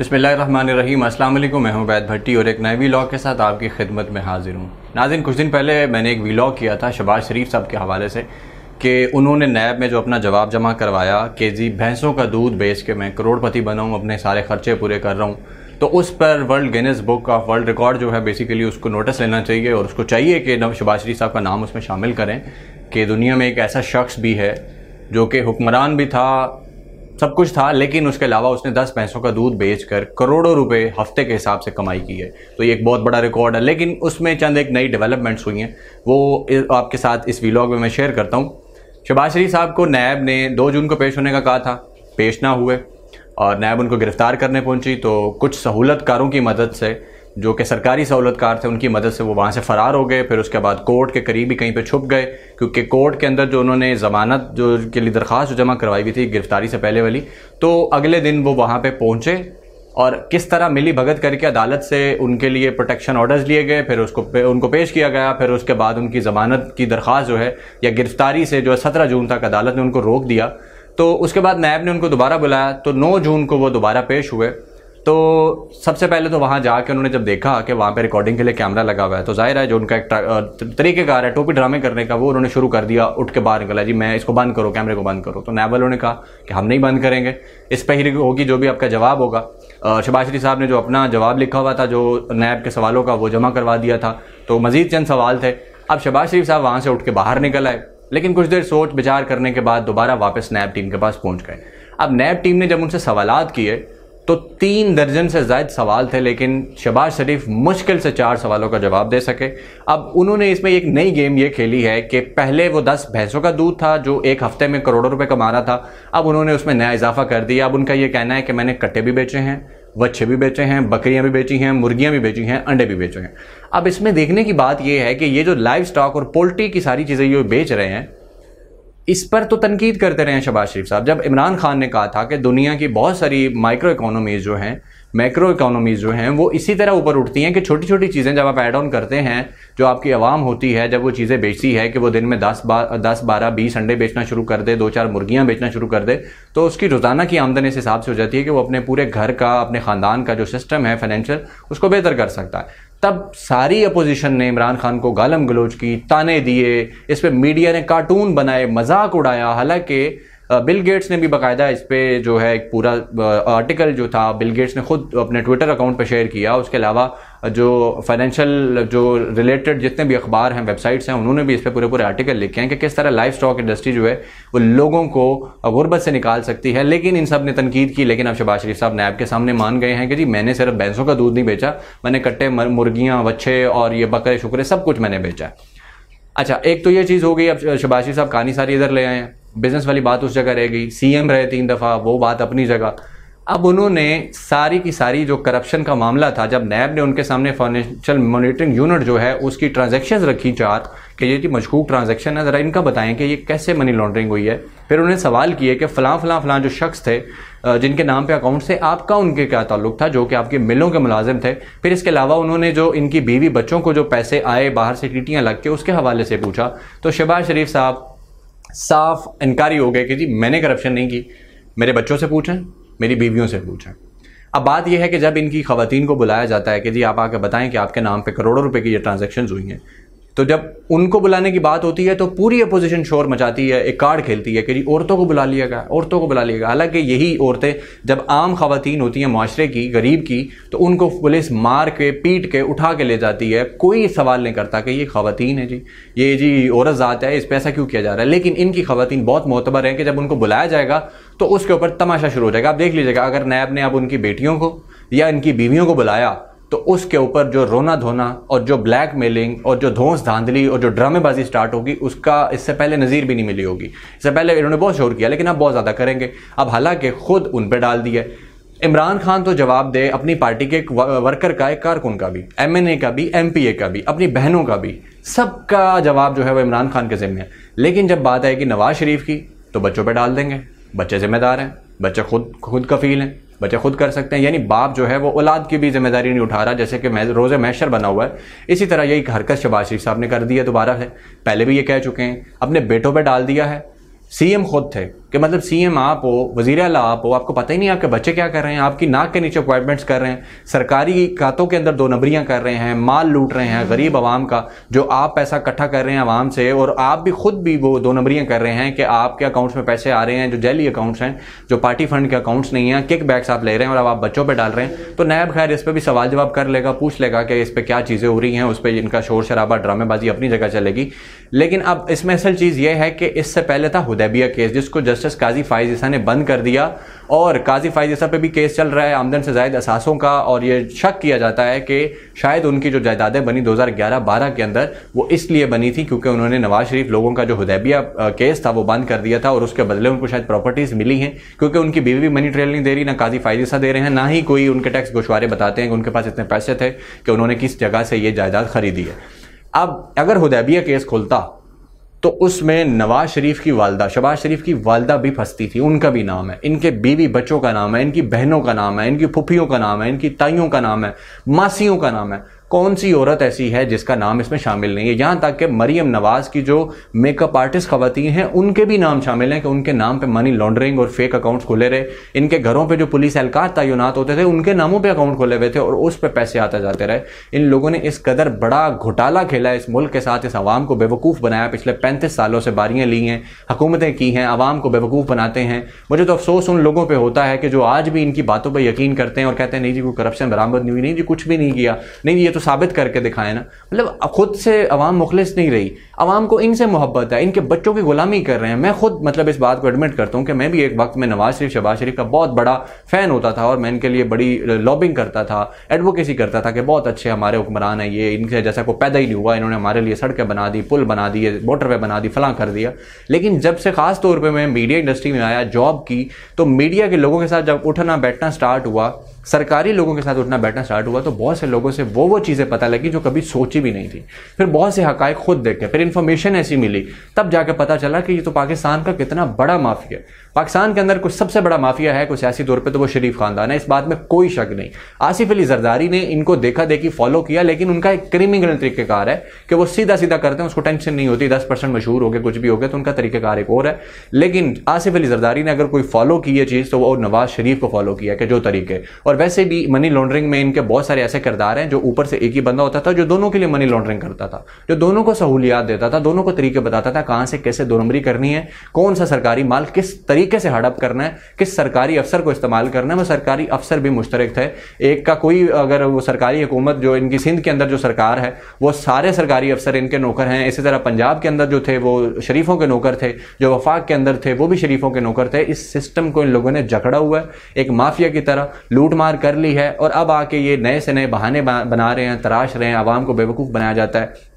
बसमीम अस्सलाम वालेकुम मैं हूं वैद भट्टी और एक नए व्लॉग के साथ आपकी खिदमत में हाजिर हूं नाजिन कुछ दिन पहले मैंने एक व्लॉग किया था शबाज शरीफ साहब के हवाले से कि उन्होंने नैब में जो अपना जवाब जमा करवाया कि जी भैंसों का दूध बेच के मैं करोड़पति बनाऊँ अपने सारे खर्चे पूरे कर रहा हूँ तो उस पर world Guinness book of world record जो है बेसिकली उसको नोटिस लेना चाहिए और उसको चाहिए कि नव शबाज शरीफ साहब का नाम उसमें शामिल करें कि दुनिया में एक ऐसा शख्स भी है जो कि हुक्मरान भी था सब कुछ था लेकिन उसके अलावा उसने दस पैसों का दूध बेचकर करोड़ों रुपए हफ्ते के हिसाब से कमाई की है तो ये एक बहुत बड़ा रिकॉर्ड है लेकिन उसमें चंद एक नई डेवलपमेंट्स हुई हैं वो आपके साथ इस वीलॉग में मैं शेयर करता हूँ शबाज शरीफ साहब को नैब ने दो जून को पेश होने का कहा था पेश ना हुए और नैब उनको गिरफ्तार करने पहुंची तो कुछ सहूलतकारों की मदद से जो कि सरकारी सहूलतकार थे उनकी मदद से वो वहाँ से फ़रार हो गए फिर उसके बाद कोर्ट के करीब ही कहीं पर छुप गए क्योंकि कोर्ट के अंदर जो उन्होंने ज़मानत जो के लिए दरख्वास्त जमा करवाई हुई थी गिरफ़्तारी से पहले वाली तो अगले दिन वो वहाँ पर पहुँचे और किस तरह मिली भगत करके अदालत से उनके लिए प्रोटेक्शन ऑर्डर्स लिए गए फिर उसको पे, उनको पेश किया गया फिर उसके बाद उनकी ज़मानत की दरख्वास्त जो है या गिरफ्तारी से जो है सत्रह जून तक अदालत ने उनको रोक दिया तो उसके बाद नायब ने उनको दोबारा बुलाया तो नौ जून को वो दोबारा पेश हुए तो सबसे पहले तो वहाँ जाके उन्होंने जब देखा कि वहाँ पे रिकॉर्डिंग के लिए कैमरा लगा हुआ है तो जाहिर है जो उनका एक तरीके का है टोपी ड्रामे करने का वो उन्होंने शुरू कर दिया उठ के बाहर निकला जी मैं इसको बंद करो कैमरे को बंद करो तो वालों ने कहा कि हम नहीं बंद करेंगे इस पर ही होगी जो भी आपका जवाब होगा शबाशरी साहब ने जो अपना जवाब लिखा हुआ था जो नैब के सवालों का वो जमा करवा दिया था तो मज़ीद चंद सवाल थे अब शबाज शरीफ साहब वहाँ से उठ के बाहर निकल आए लेकिन कुछ देर सोच विचार करने के बाद दोबारा वापस नैब टीम के पास पहुँच गए अब नैब टीम ने जब उनसे सवाल किए तो तीन दर्जन से ज्यादा सवाल थे लेकिन शबाज शरीफ मुश्किल से चार सवालों का जवाब दे सके अब उन्होंने इसमें एक नई गेम ये खेली है कि पहले वो दस भैंसों का दूध था जो एक हफ्ते में करोड़ों रुपए कमा रहा था अब उन्होंने उसमें नया इजाफा कर दिया अब उनका ये कहना है कि मैंने कट्टे भी बेचे हैं वच्छे भी बेचे हैं बकरियां भी बेची हैं मुर्गियां भी बेची हैं अंडे भी बेचे हैं अब इसमें देखने की बात यह है कि ये जो लाइव स्टॉक और पोल्ट्री की सारी चीज़ें ये बेच रहे हैं इस पर तो तनकीद करते रहे हैं शबाज शरीफ साहब जब इमरान खान ने कहा था कि दुनिया की बहुत सारी माइक्रो इकोनॉमीज़ जो हैं मैक्रो इकोनॉमीज़ जो हैं वो इसी तरह ऊपर उठती हैं कि छोटी छोटी चीज़ें जब आप एड ऑन करते हैं जो आपकी आवाम होती है जब वो चीज़ें बेचती है कि वो दिन में दस बार दस बारह बीस अंडे बेचना शुरू कर दे दो चार मुर्गियाँ बेचना शुरू कर दे तो उसकी रोज़ाना की आमदन इस हिसाब से हो जाती है कि वो अपने पूरे घर का अपने ख़ानदान का जो सिस्टम है फाइनेंशियल उसको बेहतर कर सकता है तब सारी अपोजिशन ने इमरान खान को गालम गलोच की ताने दिए इस पर मीडिया ने कार्टून बनाए मजाक उड़ाया हालांकि बिल गेट्स ने भी बाकायदा इस पर जो है एक पूरा आर्टिकल जो था बिल गेट्स ने खुद अपने ट्विटर अकाउंट पर शेयर किया उसके अलावा जो फाइनेंशियल जो रिलेटेड जितने भी अखबार हैं वेबसाइट्स हैं उन्होंने भी इस पर पूरे पूरे आर्टिकल लिखे हैं कि किस तरह लाइफ स्टॉक इंडस्ट्री जो है वो लोगों को गुर्बत से निकाल सकती है लेकिन इन सब ने तनकीद की लेकिन अब शबाज शरीफ साहब नैब के सामने मान गए हैं कि जी मैंने सिर्फ भैंसों का दूध नहीं बेचा मैंने कट्टे मुर्गियाँ वच्छे और ये बकरे शुकरे सब कुछ मैंने बेचा अच्छा एक तो ये चीज़ हो गई अब शबाशी साहब कहानी सारी इधर ले आए हैं बिजनेस वाली बात उस जगह रह गई सी रहे तीन दफ़ा वो बात अपनी जगह अब उन्होंने सारी की सारी जो करप्शन का मामला था जब नैब ने उनके सामने फाइनेंशियल मॉनिटरिंग यूनिट जो है उसकी ट्रांजैक्शंस रखी चार कि ये जी मशकूक ट्रांजैक्शन है ज़रा इनका बताएं कि ये कैसे मनी लॉन्ड्रिंग हुई है फिर उन्होंने सवाल किए कि फलां फलां फ़लाँ जो शख्स थे जिनके नाम पे अकाउंट थे आपका उनके क्या ताल्लुक था जो कि आपके मिलों के मुलाजिम थे फिर इसके अलावा उन्होंने जो इनकी बीवी बच्चों को जो पैसे आए बाहर से टीटियाँ लग के उसके हवाले से पूछा तो शहबाज शरीफ साहब साफ इनकारी हो गए कि जी मैंने करप्शन नहीं की मेरे बच्चों से पूछें मेरी बीवियों से पूछें अब बात यह है कि जब इनकी खातन को बुलाया जाता है कि जी आप आकर बताएं कि आपके नाम पे करोड़ों रुपए की ये ट्रांजेक्शन हुई हैं तो जब उनको बुलाने की बात होती है तो पूरी अपोजिशन शोर मचाती है एक कार्ड खेलती है कि जी औरतों को बुला लिया गया औरतों को बुला लिया गया हालांकि यही औरतें जब आम खातन होती हैं माशरे की गरीब की तो उनको पुलिस मार के पीट के उठा के ले जाती है कोई सवाल नहीं करता कि ये खातन है जी ये जी औरत ज़ात है इस पर ऐसा क्यों किया जा रहा है लेकिन इनकी खातन बहुत मोतबर हैं कि जब उनको बुलाया जाएगा तो उसके ऊपर तमाशा शुरू हो जाएगा आप देख लीजिएगा अगर नैब ने अब उनकी बेटियों को या इनकी बीवियों को बुलाया तो उसके ऊपर जो रोना धोना और जो ब्लैक मेलिंग और जो धोस धांधली और जो ड्रामेबाजी स्टार्ट होगी उसका इससे पहले नज़ीर भी नहीं मिली होगी इससे पहले इन्होंने बहुत शोर किया लेकिन अब बहुत ज़्यादा करेंगे अब हालांकि खुद उन पर डाल दिया इमरान खान तो जवाब दे अपनी पार्टी के एक वर्कर का एक कारकुन का भी एम का भी एम का भी अपनी बहनों का भी सबका जवाब जो है वो इमरान खान के जिम्मे है लेकिन जब बात आएगी नवाज शरीफ की तो बच्चों पर डाल देंगे बच्चे जिम्मेदार हैं बच्चे खुद खुद कफील हैं बच्चे खुद कर सकते हैं यानी बाप जो है वो औलाद की भी जिम्मेदारी नहीं उठा रहा जैसे कि रोजे मैशर बना हुआ है इसी तरह यही हरकत शबाज शरीफ साहब ने कर दिया दोबारा है पहले भी ये कह चुके हैं अपने बेटों पर डाल दिया है सीएम खुद थे कि मतलब सीएम आप हो वजीर अला आप हो आपको पता ही नहीं आपके बच्चे क्या कर रहे हैं आपकी नाक के नीचे अपॉइंटमेंट्स कर रहे हैं सरकारी खातों के अंदर दो नंबरियाँ कर रहे हैं माल लूट रहे हैं गरीब आवाम का जो आप पैसा इकट्ठा कर रहे हैं आवाम से और आप भी खुद भी वो दो नंबरियाँ कर रहे हैं कि आपके अकाउंट्स में पैसे आ रहे हैं जो जैली अकाउंट्स हैं जो पार्टी फंड के अकाउंट्स नहीं हैं किक बैक्स आप ले रहे हैं और अब आप बच्चों पर डाल रहे हैं तो नैब खैर इस पर भी सवाल जवाब कर लेगा पूछ लेगा कि इस पर क्या चीज़ें हो रही हैं उस पर इनका शोर शराबा ड्रामेबाजी अपनी जगह चलेगी लेकिन अब इसमें असल चीज़ यह है कि इससे पहले था हुदैबिया केस जिसको जस्ट जस्टिस काजी फाइजिसा ने बंद कर दिया और काजी फाइजिसा पे भी केस चल रहा है आमदन से जायद असासों का और ये शक किया जाता है कि शायद उनकी जो जायदादें बनी 2011-12 के अंदर वो इसलिए बनी थी क्योंकि उन्होंने नवाज शरीफ लोगों का जो हदैबिया केस था वो बंद कर दिया था और उसके बदले उनको शायद प्रॉपर्टीज़ मिली हैं क्योंकि उनकी बीवी भी मनी ट्रेल नहीं दे रही ना काजी फाइजिसा दे रहे हैं ना ही कोई उनके टैक्स गुशवारे बताते हैं कि उनके पास इतने पैसे थे कि उन्होंने किस जगह से ये जायदाद खरीदी है अब अगर हुदैबिया केस खुलता तो उसमें नवाज शरीफ की वालदा शबाज शरीफ की वालदा भी फंसती थी उनका भी नाम है इनके बीवी बच्चों का नाम है इनकी बहनों का नाम है इनकी फुफियों का नाम है इनकी ताइयों का नाम है मासियों का नाम है कौन सी औरत ऐसी है जिसका नाम इसमें शामिल नहीं है यहाँ तक कि मरीम नवाज़ की जो मेकअप आर्टिस्ट खवतिन हैं उनके भी नाम शामिल हैं कि उनके नाम पे मनी लॉन्ड्रिंग और फेक अकाउंट्स खुले रहे इनके घरों पे जो पुलिस एहलकार तैनात होते थे उनके नामों पे अकाउंट खोले हुए थे और उस पर पैसे आते जाते रहे इन लोगों ने इस कदर बड़ा घोटाला खेला इस मुल्क के साथ इस आवाम को बेवकूफ़ बनाया पिछले पैंतीस सालों से बारियाँ ली हैं हकूमतें की हैं आवाम को बेवकूफ़ बनाते हैं मुझे तो अफसोस उन लोगों पर होता है कि जो आज भी इनकी बातों पर यकीन करते हैं और कहते हैं नहीं जी कोई करप्शन बरामद नहीं हुई नहीं जी कुछ भी नहीं किया नहीं जी ये तो तो साबित करके दिखाए ना मतलब खुद से अवाम मुखलिस नहीं रही अवाम को इनसे मोहब्बत है इनके बच्चों की गुलामी कर रहे हैं मैं खुद मतलब इस बात को एडमिट करता हूँ कि मैं भी एक वक्त में नवाज शरीफ शबाज शरीफ का बहुत बड़ा फ़ैन होता था और मैं इनके लिए बड़ी लॉबिंग करता था एडवोकेसी करता था कि बहुत अच्छे हमारे हुक्मरान है ये इनसे जैसा कोई पैदा ही नहीं हुआ इन्होंने हमारे लिए सड़कें बना दी पुल बना दिए मोटरवे बना दी फलां कर दिया लेकिन जब से खास तौर पर मैं मीडिया इंडस्ट्री में आया जॉब की तो मीडिया के लोगों के साथ जब उठना बैठना स्टार्ट हुआ सरकारी लोगों के साथ उठना बैठना स्टार्ट हुआ तो बहुत से लोगों से वो वो चीज़ें पता लगी जो कभी सोची भी नहीं थी फिर बहुत से हक खुद देखे फिर इन्फॉर्मेशन ऐसी मिली तब जाके पता चला कि ये तो पाकिस्तान का कितना बड़ा माफिया है पाकिस्तान के अंदर कुछ सबसे बड़ा माफिया है कुछ सियासी तौर पर तो वो शरीफ खानदान है इस बात में कोई शक नहीं आसिफ अली जरदारी ने इनको देखा देखी फॉलो किया लेकिन उनका एक क्रिमिनल तरीकेकार है कि वो सीधा सीधा करते हैं उसको टेंशन नहीं होती दस परसेंट मशहूर हो गए कुछ भी हो गया तो उनका तरीकेकार एक और है लेकिन आसिफ अली जरदारी ने अगर कोई फॉलो की है चीज़ तो वो नवाज शरीफ को फॉलो किया कि जो तरीके और वैसे भी मनी लॉन्ड्रिंग में इनके बहुत सारे ऐसे किरदार हैं जो ऊपर से एक ही बंदा होता था जो दोनों के लिए मनी लॉन्ड्रिंग करता था जो दोनों को सहूलियात देता था दोनों को तरीके बताता था कहाँ से कैसे दो करनी है कौन सा सरकारी माल किस तरीके तरीके से हड़प करना है किस सरकारी अफसर को इस्तेमाल करना है वह सरकारी अफसर भी मुश्तरक थे एक का कोई अगर वो सरकारी हुकूमत जो इनकी सिंध के अंदर जो सरकार है वो सारे सरकारी अफसर इनके नौकर हैं इसी तरह पंजाब के अंदर जो थे वो शरीफों के नौकर थे जो वफाक के अंदर थे वो भी शरीफों के नौकर थे इस सिस्टम को इन लोगों ने जकड़ा हुआ है एक माफिया की तरह लूट मार कर ली है और अब आके ये नए से नए बहाने बना रहे हैं तराश रहे हैं आवाम को बेवकूफ़ बनाया जाता है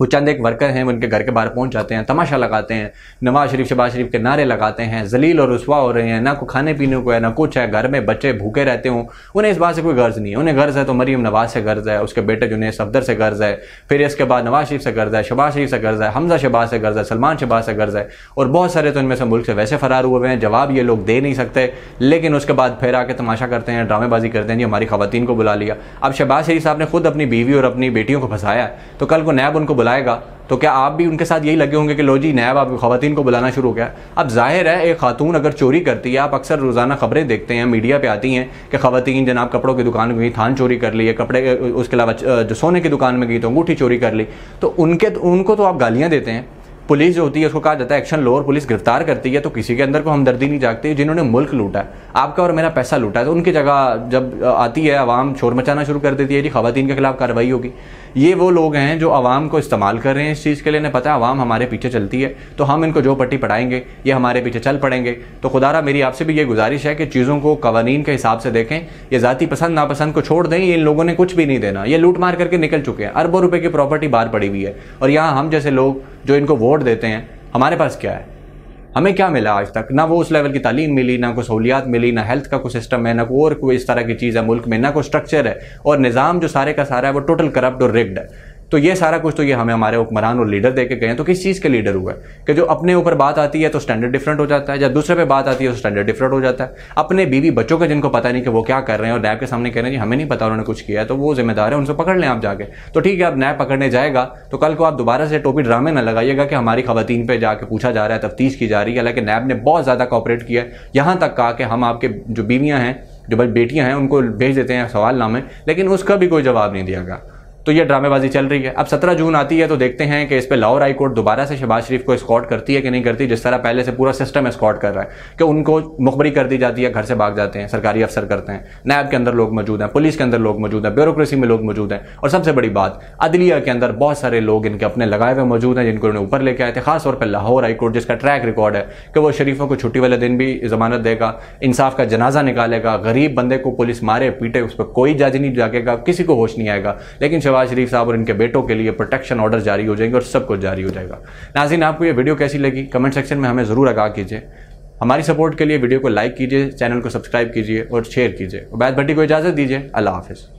वो चंद एक वर्कर हैं उनके घर के बाहर पहुंच जाते हैं तमाशा लगाते हैं नवाज शरीफ शबाज शरीफ के नारे लगाते हैं जलील और रसवा हो रहे हैं ना को खाने पीने को है ना कुछ है घर में बच्चे भूखे रहते हों उन्हें इस बात से कोई गर्ज नहीं है उन्हें गर्ज है तो मरीम नवाज से गर्ज है उसके बेटे जुने सफदर से गर्ज है फिर इसके बाद नवाज शरीफ से गर्ज है शबाज शरीफ से गर्ज है हमजा शबाज से गर्ज है सलमान शबाज से गर्ज है और बहुत सारे तो इनमें से मुल्क से वैसे फरार हुए हैं जवाब ये लोग दे नहीं सकते लेकिन उसके बाद फिर आके तमाशा करते हैं ड्रामेबाजी करते हैं जी हमारी खातन को बुला लिया अब शबाज शरीफ साहब ने खुद अपनी बीवी और अपनी बेटियों को फंसाया तो कल को नैब उनको बुलाएगा तो क्या आप भी उनके साथ यही लगे होंगे कि लो जी नैब आप खातन को बुलाना शुरू हो गया अब जाहिर है एक खातून अगर चोरी करती है आप अक्सर रोज़ाना खबरें देखते हैं मीडिया पे आती हैं कि खातन जनाब कपड़ों की दुकान में गई थान चोरी कर ली है कपड़े उसके अलावा जो सोने की दुकान में गई तो अंगूठी चोरी कर ली तो उनके उनको तो आप गालियाँ देते हैं पुलिस जो होती है उसको कहा जाता है एक्शन लो और पुलिस गिरफ्तार करती है तो किसी के अंदर को हमदर्दी नहीं जागती जिन्होंने मुल्क लूटा है आपका और मेरा पैसा लूटा है तो उनकी जगह जब आती है आवाम शोर मचाना शुरू कर देती है जी खातन के खिलाफ कार्रवाई होगी ये वो लोग हैं जो आवाम को इस्तेमाल कर रहे हैं इस चीज़ के लिए ने पता है आवाम हमारे पीछे चलती है तो हम इनको जो पट्टी पढ़ाएंगे ये हमारे पीछे चल पड़ेंगे तो खुदारा मेरी आपसे भी ये गुजारिश है कि चीज़ों को कवानीन के हिसाब से देखें ये ज़ाती पसंद नापसंद को छोड़ दें इन लोगों ने कुछ भी नहीं देना ये लूट मार करके निकल चुके हैं अरबों रुपये की प्रॉपर्टी बाहर पड़ी हुई है और यहाँ हम जैसे लोग जो इनको वोट देते हैं हमारे पास क्या है हमें क्या मिला आज तक ना वो उस लेवल की तालीम मिली ना कोई सहूलियात मिली ना हेल्थ का कोई सिस्टम है ना कोई और कोई इस तरह की चीज़ है मुल्क में ना कोई स्ट्रक्चर है और निज़ाम जो सारे का सारा है वो टोटल करप्ट और रिग्ड है तो ये सारा कुछ तो ये हमें हमारे हुक्मरान और लीडर देके गए हैं तो किस चीज़ के लीडर है कि जो अपने ऊपर बात आती है तो स्टैंडर्ड डिफरेंट हो जाता है जब दूसरे पे बात आती है तो स्टैंडर्ड डिफरेंट हो जाता है अपने बीवी बच्चों का जिनको पता नहीं कि वो क्या कर रहे हैं और नैब के सामने कह रहे हैं जी हमें नहीं पता उन्होंने कुछ किया है तो वो जिम्मेदार है उनसे पकड़ लें आप जाके तो ठीक है आप नैब पकड़ने जाएगा तो कल को आप दोबारा से टोपी ड्रामे ना लगाइएगा कि हमारी खातन पर जाके पूछा जा रहा है तफ्तीश की जा रही है हालांकि नैब ने बहुत ज़्यादा कॉपरेट किया है यहाँ तक कहा कि हम आपके जो बीवियाँ हैं जो बेटियाँ हैं उनको भेज देते हैं सवाल नामे लेकिन उसका भी कोई जवाब नहीं दिया गया तो ये ड्रामेबाजी चल रही है अब सत्रह जून आती है तो देखते हैं कि इस पर लाहौर हाईकोर्ट दोबारा से शहबाज शरीफ को स्कॉट करती है कि नहीं करती जिस तरह पहले से पूरा सिस्टम स्कॉट कर रहा है कि उनको मुखबरी कर दी जाती है घर से भाग जाते हैं सरकारी अफसर करते हैं नैब के अंदर लोग मौजूद हैं पुलिस के अंदर लोग मौजूद हैं ब्यूरोक्रेसी में लोग मौजूद हैं और सबसे बड़ी बात अदलिया के अंदर बहुत सारे लोग इनके अपने लगाए हुए मौजूद हैं जिनको उन्हें ऊपर लेके आए थे खासतौर पर लाहौर हाईकोर्ट जिसका ट्रैक रिकॉर्ड है कि वो शरीफों को छुट्टी वाले दिन भी जमानत देगा इंसाफ का जनाजा निकालेगा गरीब बंदे को पुलिस मारे पीटे उस पर कोई जज नहीं जागेगा किसी को होश नहीं आएगा लेकिन नवाज शरीफ साहब और इनके बेटों के लिए प्रोटेक्शन ऑर्डर जारी हो जाएंगे और सब कुछ जारी हो जाएगा नाजिन आपको ये वीडियो कैसी लगी कमेंट सेक्शन में हमें ज़रूर आगाह कीजिए हमारी सपोर्ट के लिए वीडियो को लाइक कीजिए चैनल को सब्सक्राइब कीजिए और शेयर कीजिए बैद भट्टी को इजाज़त दीजिए अल्लाह हाफिज़